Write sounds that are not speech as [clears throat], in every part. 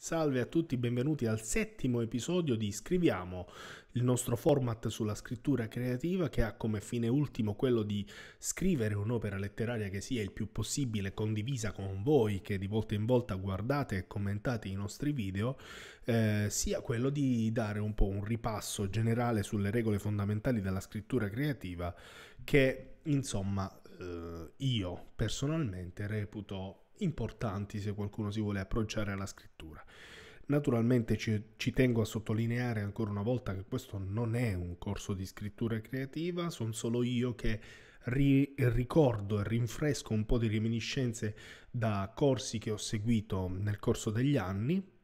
Salve a tutti, benvenuti al settimo episodio di Scriviamo, il nostro format sulla scrittura creativa che ha come fine ultimo quello di scrivere un'opera letteraria che sia il più possibile condivisa con voi che di volta in volta guardate e commentate i nostri video, eh, sia quello di dare un po' un ripasso generale sulle regole fondamentali della scrittura creativa che insomma eh, io personalmente reputo importanti se qualcuno si vuole approcciare alla scrittura. Naturalmente ci, ci, tengo a sottolineare ancora una volta che questo non è un corso di scrittura creativa, sono solo io che ri, ricordo e rinfresco un po' di reminiscenze da corsi che ho seguito nel corso degli anni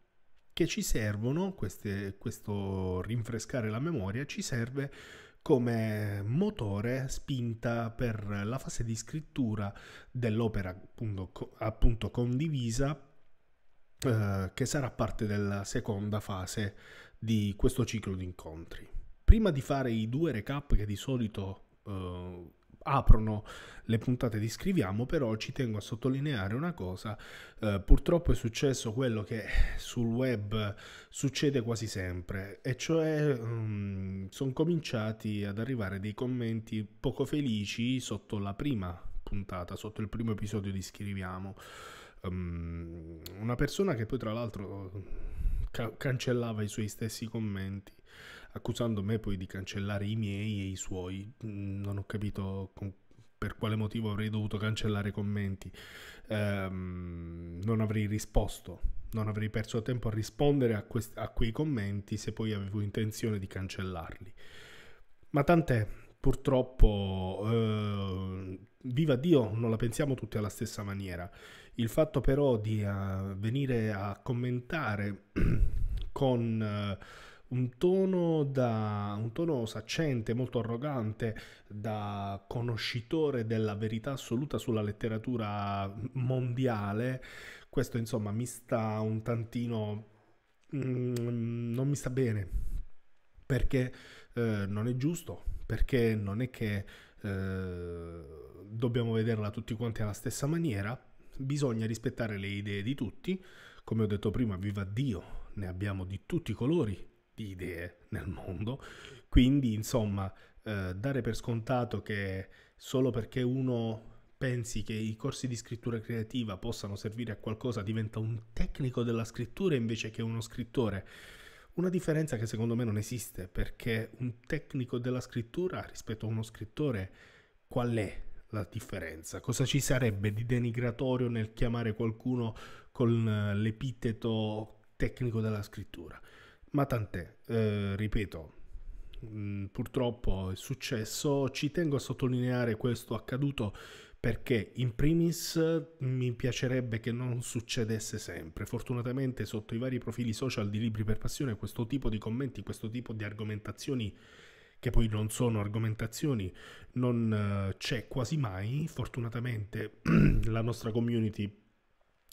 che ci servono, queste, questo rinfrescare la memoria ci serve come motore spinta per la fase di scrittura dell'opera appunto, appunto condivisa eh, che sarà parte della seconda fase di questo ciclo di incontri. Prima di fare i due recap che di solito eh, aprono le puntate di Scriviamo, però ci tengo a sottolineare una cosa, eh, purtroppo è successo quello che sul web succede quasi sempre, e cioè mm, sono cominciati ad arrivare dei commenti poco felici sotto la prima puntata, sotto il primo episodio di Scriviamo. Um, una persona che poi tra l'altro ca- cancellava i suoi stessi commenti accusando me poi di cancellare i miei e i suoi. Mm, non ho capito con, per quale motivo avrei dovuto cancellare i commenti. Um, non avrei risposto, non avrei perso tempo a rispondere a, quest- a quei commenti se poi avevo intenzione di cancellarli. Ma tant'è, purtroppo, eh, viva Dio, non la pensiamo tutti alla stessa maniera. Il fatto però di uh, venire a commentare [clears throat] con... Uh, un tono, da, un tono saccente, molto arrogante, da conoscitore della verità assoluta sulla letteratura mondiale. Questo insomma mi sta un tantino... Mm, non mi sta bene perché eh, non è giusto, perché non è che eh, dobbiamo vederla tutti quanti alla stessa maniera, bisogna rispettare le idee di tutti, come ho detto prima, viva Dio, ne abbiamo di tutti i colori di idee nel mondo, quindi insomma eh, dare per scontato che solo perché uno pensi che i corsi di scrittura creativa possano servire a qualcosa diventa un tecnico della scrittura invece che uno scrittore. Una differenza che secondo me non esiste perché un tecnico della scrittura rispetto a uno scrittore qual è la differenza? Cosa ci sarebbe di denigratorio nel chiamare qualcuno con eh, l'epiteto tecnico della scrittura? Ma tant'è, eh, ripeto, mh, mm, purtroppo è successo, ci tengo a sottolineare questo accaduto perché in primis mi piacerebbe che non succedesse sempre. Fortunatamente sotto i vari profili social di Libri per Passione questo tipo di commenti, questo tipo di argomentazioni che poi non sono argomentazioni, non eh, c'è quasi mai. Fortunatamente [clears throat] la nostra community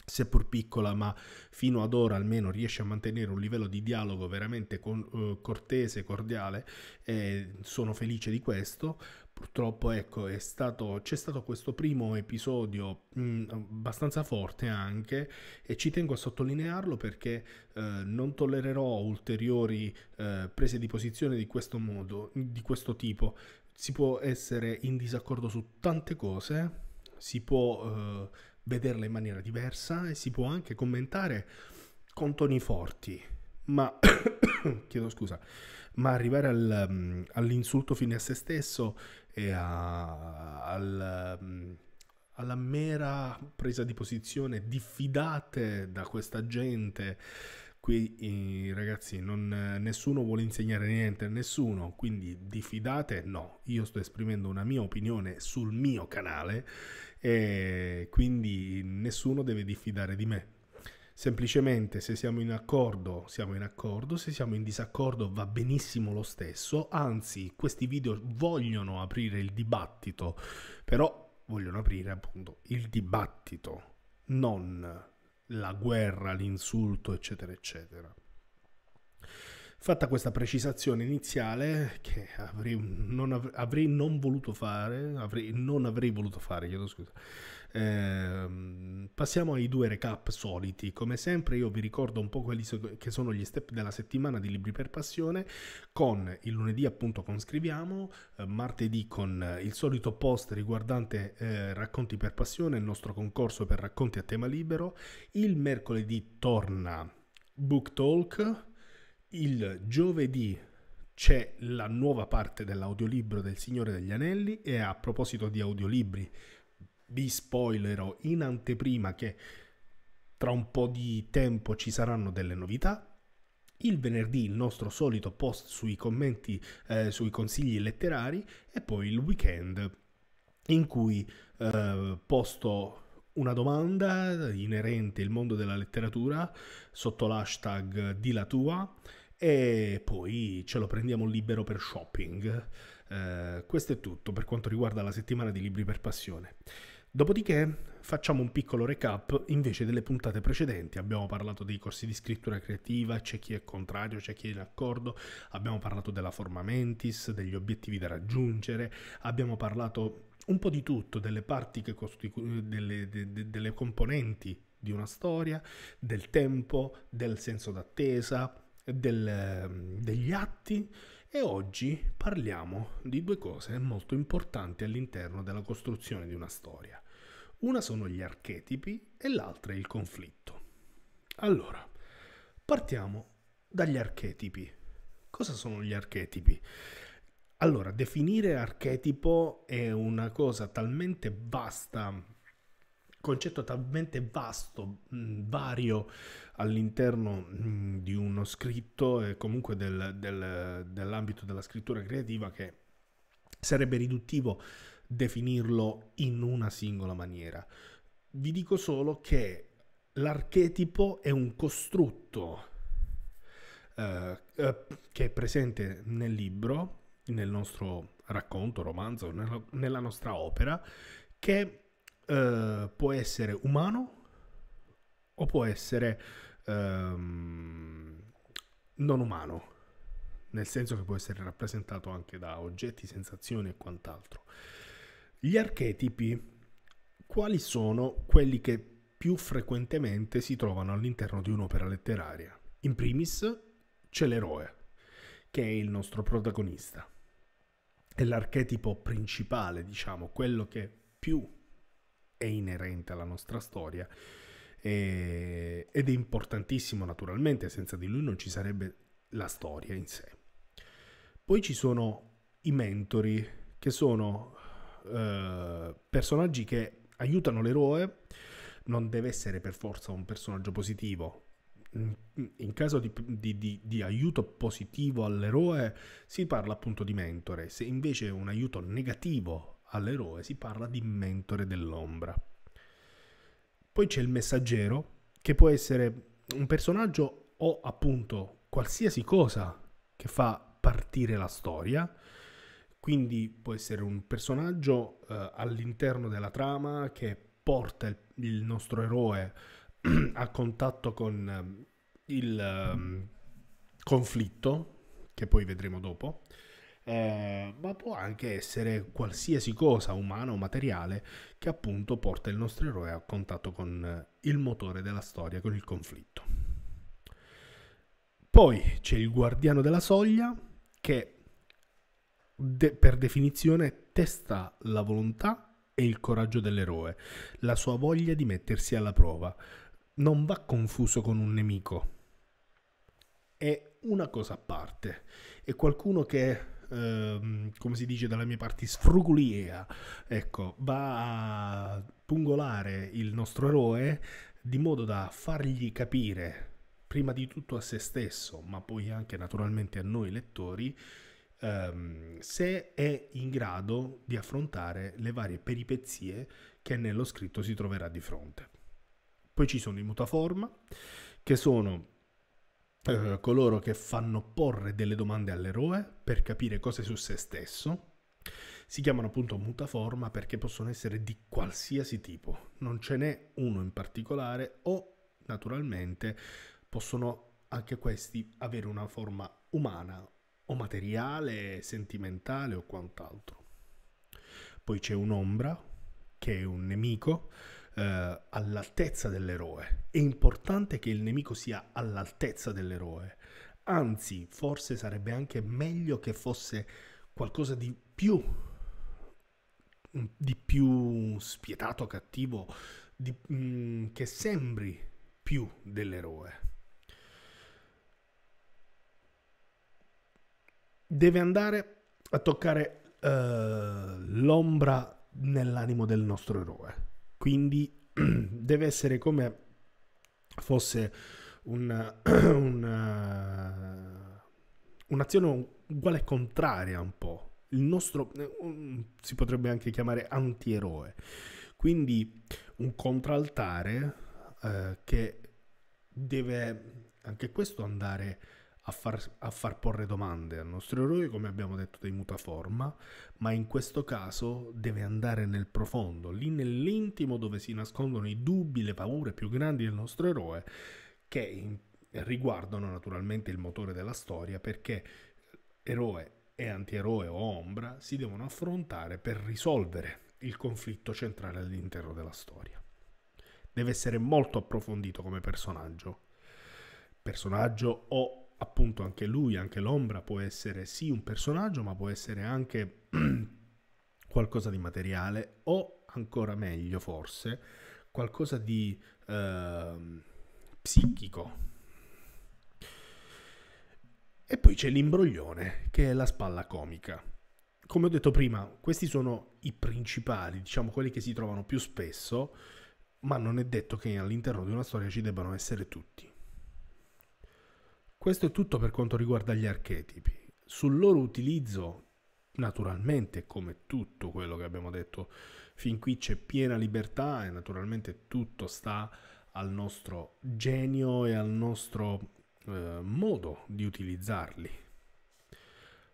seppur piccola, ma fino ad ora almeno riesce a mantenere un livello di dialogo veramente con, eh, cortese, cordiale, e sono felice di questo. Purtroppo ecco, è stato, c'è stato questo primo episodio mh, mm, abbastanza forte anche e ci tengo a sottolinearlo perché eh, non tollererò ulteriori eh, prese di posizione di questo modo, di questo tipo. Si può essere in disaccordo su tante cose, si può eh, vederla in maniera diversa e si può anche commentare con toni forti, ma [coughs] chiedo scusa, ma arrivare al, um, all'insulto fine a se stesso e a, al, um, alla mera presa di posizione diffidate da questa gente Qui eh, ragazzi non, nessuno vuole insegnare niente a nessuno, quindi diffidate, no, io sto esprimendo una mia opinione sul mio canale e quindi nessuno deve diffidare di me. Semplicemente se siamo in accordo, siamo in accordo, se siamo in disaccordo va benissimo lo stesso, anzi questi video vogliono aprire il dibattito, però vogliono aprire appunto il dibattito, non la guerra, l'insulto, eccetera, eccetera. Fatta questa precisazione iniziale, che avrei non, av- avrei non voluto fare, avrei, non avrei voluto fare, chiedo scusa, eh, passiamo ai due recap soliti. Come sempre io vi ricordo un po' quelli so- che sono gli step della settimana di Libri per Passione, con il lunedì appunto con Scriviamo, eh, martedì con il solito post riguardante eh, Racconti per Passione, il nostro concorso per racconti a tema libero, il mercoledì torna Book Talk il giovedì c'è la nuova parte dell'audiolibro del Signore degli Anelli e a proposito di audiolibri vi spoilerò in anteprima che tra un po' di tempo ci saranno delle novità. Il venerdì il nostro solito post sui commenti, eh, sui consigli letterari e poi il weekend in cui eh, posto una domanda inerente al mondo della letteratura sotto l'hashtag di la tua e poi ce lo prendiamo libero per shopping. Eh, questo è tutto per quanto riguarda la settimana di libri per passione. Dopodiché facciamo un piccolo recap invece delle puntate precedenti. Abbiamo parlato dei corsi di scrittura creativa, c'è chi è contrario, c'è chi è in accordo, abbiamo parlato della forma mentis, degli obiettivi da raggiungere, abbiamo parlato un po' di tutto, delle parti che costituiscono delle, de, de, delle componenti di una storia, del tempo, del senso d'attesa, del, ehm, degli atti e oggi parliamo di due cose molto importanti all'interno della costruzione di una storia. Una sono gli archetipi e l'altra è il conflitto. Allora, partiamo dagli archetipi. Cosa sono gli archetipi? Allora, definire archetipo è una cosa talmente vasta concetto talmente vasto, mm, vario all'interno mm, di uno scritto e comunque del, del, dell'ambito della scrittura creativa che sarebbe riduttivo definirlo in una singola maniera. Vi dico solo che l'archetipo è un costrutto eh, eh che è presente nel libro, nel nostro racconto, romanzo, nella nostra opera, che eh, può essere umano o può essere ehm, non umano, nel senso che può essere rappresentato anche da oggetti, sensazioni e quant'altro. Gli archetipi, quali sono quelli che più frequentemente si trovano all'interno di un'opera letteraria? In primis c'è l'eroe, che è il nostro protagonista. È l'archetipo principale, diciamo, quello che più è inerente alla nostra storia e, eh, ed è importantissimo naturalmente, senza di lui non ci sarebbe la storia in sé. Poi ci sono i mentori, che sono eh, personaggi che aiutano l'eroe, non deve essere per forza un personaggio positivo. In caso di, di, di, di, aiuto positivo all'eroe si parla appunto di mentore, se invece è un aiuto negativo all'eroe si parla di mentore dell'ombra. Poi c'è il messaggero, che può essere un personaggio o appunto qualsiasi cosa che fa partire la storia. Quindi può essere un personaggio eh, all'interno della trama che porta il, il nostro eroe [clears throat] a contatto con eh, il eh, conflitto, che poi vedremo dopo eh, ma può anche essere qualsiasi cosa umana o materiale che appunto porta il nostro eroe a contatto con eh, il motore della storia, con il conflitto. Poi c'è il guardiano della soglia che de- per definizione testa la volontà e il coraggio dell'eroe, la sua voglia di mettersi alla prova. Non va confuso con un nemico. È una cosa a parte. È qualcuno che Ehm, come si dice dalle mie parti, sfrugulia, ecco, va a pungolare il nostro eroe di modo da fargli capire, prima di tutto a se stesso, ma poi anche naturalmente a noi lettori, ehm, se è in grado di affrontare le varie peripezie che nello scritto si troverà di fronte. Poi ci sono i mutaforma, che sono eh, coloro che fanno porre delle domande all'eroe per capire cose su se stesso. Si chiamano appunto mutaforma perché possono essere di qualsiasi tipo, non ce n'è uno in particolare o naturalmente possono anche questi avere una forma umana o materiale, sentimentale o quant'altro. Poi c'è un'ombra che è un nemico, eh, all'altezza dell'eroe. È importante che il nemico sia all'altezza dell'eroe. Anzi, forse sarebbe anche meglio che fosse qualcosa di più mm, di più spietato, cattivo, di, mh, mm, che sembri più dell'eroe. Deve andare a toccare uh, l'ombra nell'animo del nostro eroe. Quindi [clears throat] deve essere come fosse un, [clears throat] un, eh, un'azione uguale contraria un po'. Il nostro eh, si potrebbe anche chiamare antieroe. Quindi un contraltare eh, che deve anche questo andare a far, a far, porre domande al nostro eroe, come abbiamo detto dei mutaforma, ma in questo caso deve andare nel profondo, lì nell'intimo dove si nascondono i dubbi, le paure più grandi del nostro eroe, che riguardano naturalmente il motore della storia, perché eroe e antieroe o ombra si devono affrontare per risolvere il conflitto centrale all'interno della storia. Deve essere molto approfondito come personaggio, personaggio o appunto anche lui, anche l'ombra può essere sì un personaggio, ma può essere anche [clears throat] qualcosa di materiale o ancora meglio forse qualcosa di eh, psichico. E poi c'è l'imbroglione, che è la spalla comica. Come ho detto prima, questi sono i principali, diciamo quelli che si trovano più spesso, ma non è detto che all'interno di una storia ci debbano essere tutti. Questo è tutto per quanto riguarda gli archetipi. Sul loro utilizzo, naturalmente, come tutto quello che abbiamo detto fin qui, c'è piena libertà e naturalmente tutto sta al nostro genio e al nostro eh, modo di utilizzarli.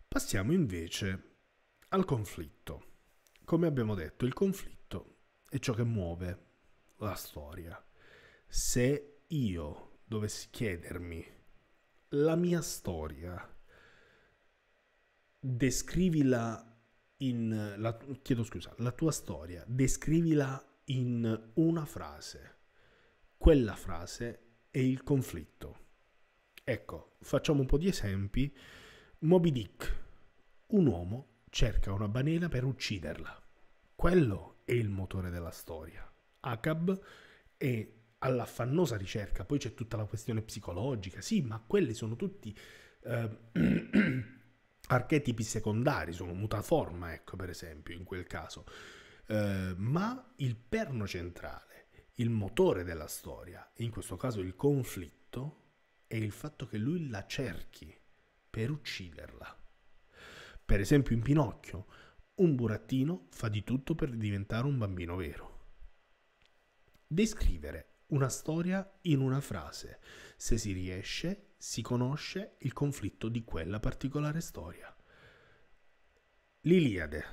Passiamo invece al conflitto. Come abbiamo detto, il conflitto è ciò che muove la storia. Se io dovessi chiedermi la mia storia, descrivila in... La, chiedo scusa, la tua storia, descrivila in una frase. Quella frase è il conflitto. Ecco, facciamo un po' di esempi. Moby Dick, un uomo cerca una banena per ucciderla. Quello è il motore della storia. Acab è all'affannosa ricerca, poi c'è tutta la questione psicologica, sì, ma quelli sono tutti eh, [clears throat] archetipi secondari, sono mutaforma, ecco per esempio in quel caso, eh, ma il perno centrale, il motore della storia, in questo caso il conflitto, è il fatto che lui la cerchi per ucciderla. Per esempio in Pinocchio, un burattino fa di tutto per diventare un bambino vero. Descrivere una storia in una frase. Se si riesce, si conosce il conflitto di quella particolare storia. L'Iliade,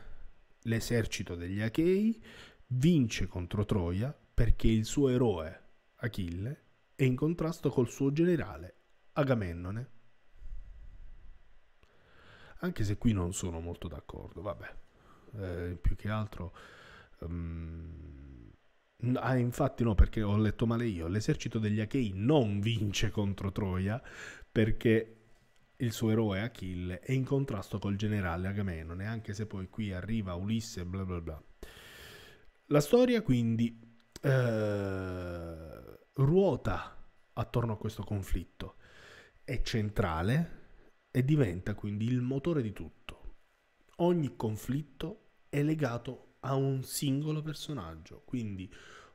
l'esercito degli Achei, vince contro Troia perché il suo eroe, Achille, è in contrasto col suo generale, Agamennone. Anche se qui non sono molto d'accordo, vabbè, eh, più che altro... Um, Ah, infatti no, perché ho letto male io. L'esercito degli Achei non vince contro Troia perché il suo eroe Achille è in contrasto col generale Agamennone, anche se poi qui arriva Ulisse bla bla bla. La storia quindi eh, ruota attorno a questo conflitto, è centrale e diventa quindi il motore di tutto. Ogni conflitto è legato a un singolo personaggio. Quindi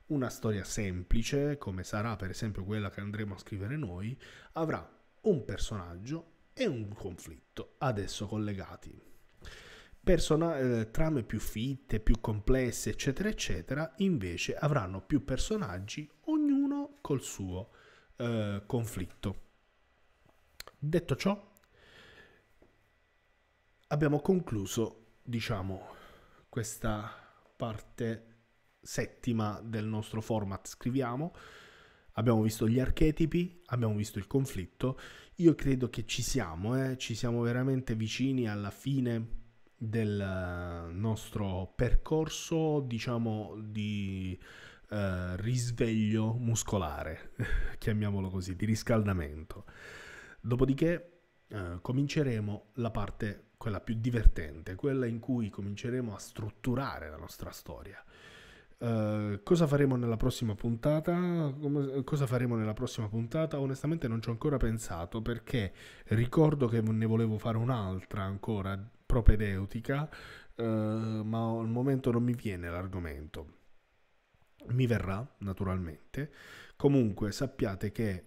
una storia semplice, come sarà per esempio quella che andremo a scrivere noi, avrà un personaggio e un conflitto adesso collegati. Persona- eh, trame più fitte, più complesse, eccetera, eccetera, invece avranno più personaggi, ognuno col suo eh, conflitto. Detto ciò, abbiamo concluso, diciamo, questa parte settima del nostro format scriviamo. Abbiamo visto gli archetipi, abbiamo visto il conflitto. Io credo che ci siamo, eh? ci siamo veramente vicini alla fine del eh, nostro percorso, diciamo, di eh, risveglio muscolare, [laughs] chiamiamolo così, di riscaldamento. Dopodiché eh, cominceremo la parte quella più divertente, quella in cui cominceremo a strutturare la nostra storia. Uh, cosa faremo nella prossima puntata? Come, cosa faremo nella prossima puntata? Onestamente non ci ho ancora pensato perché ricordo che ne volevo fare un'altra ancora propedeutica, uh, ma al momento non mi viene l'argomento. Mi verrà naturalmente. Comunque sappiate che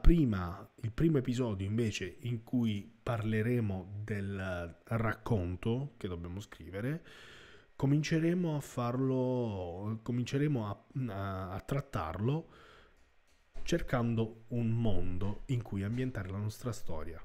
prima, il primo episodio invece in cui parleremo del racconto che dobbiamo scrivere, cominceremo a farlo, cominceremo a, a, a trattarlo cercando un mondo in cui ambientare la nostra storia.